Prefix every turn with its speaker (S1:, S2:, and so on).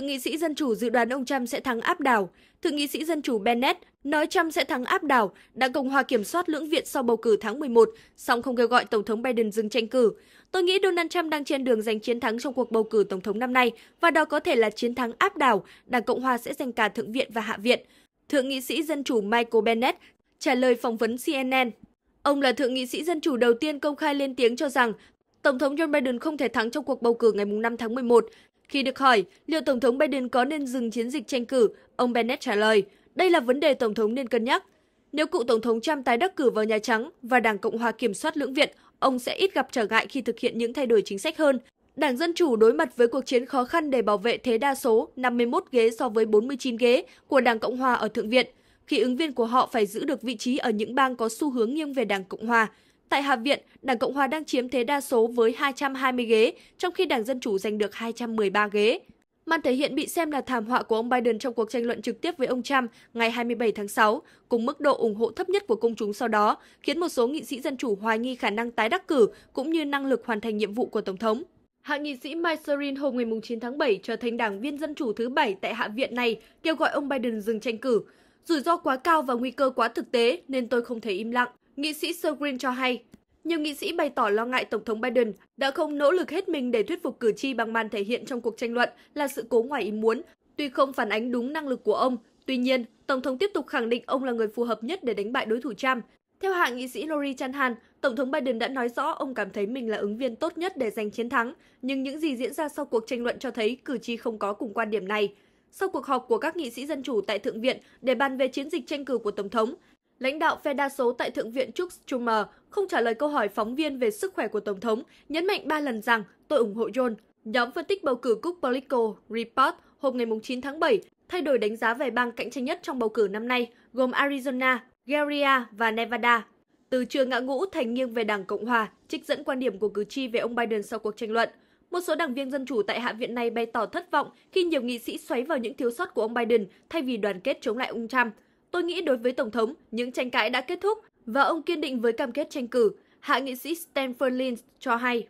S1: Thượng nghị sĩ Dân Chủ dự đoán ông Trump sẽ thắng áp đảo. Thượng nghị sĩ Dân Chủ Bennett nói Trump sẽ thắng áp đảo, Đảng Cộng hòa kiểm soát lưỡng viện sau bầu cử tháng 11, song không kêu gọi Tổng thống Biden dừng tranh cử. Tôi nghĩ Donald Trump đang trên đường giành chiến thắng trong cuộc bầu cử Tổng thống năm nay, và đó có thể là chiến thắng áp đảo, Đảng Cộng hòa sẽ giành cả Thượng viện và Hạ viện. Thượng nghị sĩ Dân Chủ Michael Bennett trả lời phỏng vấn CNN. Ông là thượng nghị sĩ dân chủ đầu tiên công khai lên tiếng cho rằng Tổng thống Joe Biden không thể thắng trong cuộc bầu cử ngày 5 tháng 11. Khi được hỏi liệu Tổng thống Biden có nên dừng chiến dịch tranh cử, ông Bennett trả lời, đây là vấn đề Tổng thống nên cân nhắc. Nếu cựu Tổng thống Trump tái đắc cử vào Nhà Trắng và Đảng Cộng hòa kiểm soát lưỡng viện, ông sẽ ít gặp trở ngại khi thực hiện những thay đổi chính sách hơn. Đảng Dân Chủ đối mặt với cuộc chiến khó khăn để bảo vệ thế đa số 51 ghế so với 49 ghế của Đảng Cộng hòa ở Thượng viện, khi ứng viên của họ phải giữ được vị trí ở những bang có xu hướng nghiêng về Đảng Cộng hòa Tại Hạ viện, Đảng Cộng hòa đang chiếm thế đa số với 220 ghế, trong khi Đảng Dân chủ giành được 213 ghế. Màn thể hiện bị xem là thảm họa của ông Biden trong cuộc tranh luận trực tiếp với ông Trump ngày 27 tháng 6, cùng mức độ ủng hộ thấp nhất của công chúng sau đó, khiến một số nghị sĩ dân chủ hoài nghi khả năng tái đắc cử cũng như năng lực hoàn thành nhiệm vụ của Tổng thống. Hạ nghị sĩ Mike Serin hôm ngày 9 tháng 7 trở thành đảng viên Dân Chủ thứ bảy tại Hạ viện này kêu gọi ông Biden dừng tranh cử. Rủi ro quá cao và nguy cơ quá thực tế nên tôi không thể im lặng. Nghị sĩ Sogrin cho hay, nhiều nghị sĩ bày tỏ lo ngại Tổng thống Biden đã không nỗ lực hết mình để thuyết phục cử tri bằng màn thể hiện trong cuộc tranh luận là sự cố ngoài ý muốn, tuy không phản ánh đúng năng lực của ông. Tuy nhiên, Tổng thống tiếp tục khẳng định ông là người phù hợp nhất để đánh bại đối thủ Trump. Theo hạ nghị sĩ Lori Chanhan, Tổng thống Biden đã nói rõ ông cảm thấy mình là ứng viên tốt nhất để giành chiến thắng, nhưng những gì diễn ra sau cuộc tranh luận cho thấy cử tri không có cùng quan điểm này. Sau cuộc họp của các nghị sĩ dân chủ tại Thượng viện để bàn về chiến dịch tranh cử của Tổng thống, lãnh đạo phe đa số tại Thượng viện Chuck Schumer không trả lời câu hỏi phóng viên về sức khỏe của Tổng thống, nhấn mạnh ba lần rằng tôi ủng hộ John. Nhóm phân tích bầu cử Cook Political Report hôm ngày 9 tháng 7 thay đổi đánh giá về bang cạnh tranh nhất trong bầu cử năm nay, gồm Arizona, Georgia và Nevada. Từ trường ngã ngũ thành nghiêng về Đảng Cộng Hòa, trích dẫn quan điểm của cử tri về ông Biden sau cuộc tranh luận. Một số đảng viên Dân Chủ tại Hạ viện này bày tỏ thất vọng khi nhiều nghị sĩ xoáy vào những thiếu sót của ông Biden thay vì đoàn kết chống lại ông Trump. Tôi nghĩ đối với Tổng thống, những tranh cãi đã kết thúc và ông kiên định với cam kết tranh cử, hạ nghị sĩ Stanford Lynch cho hay.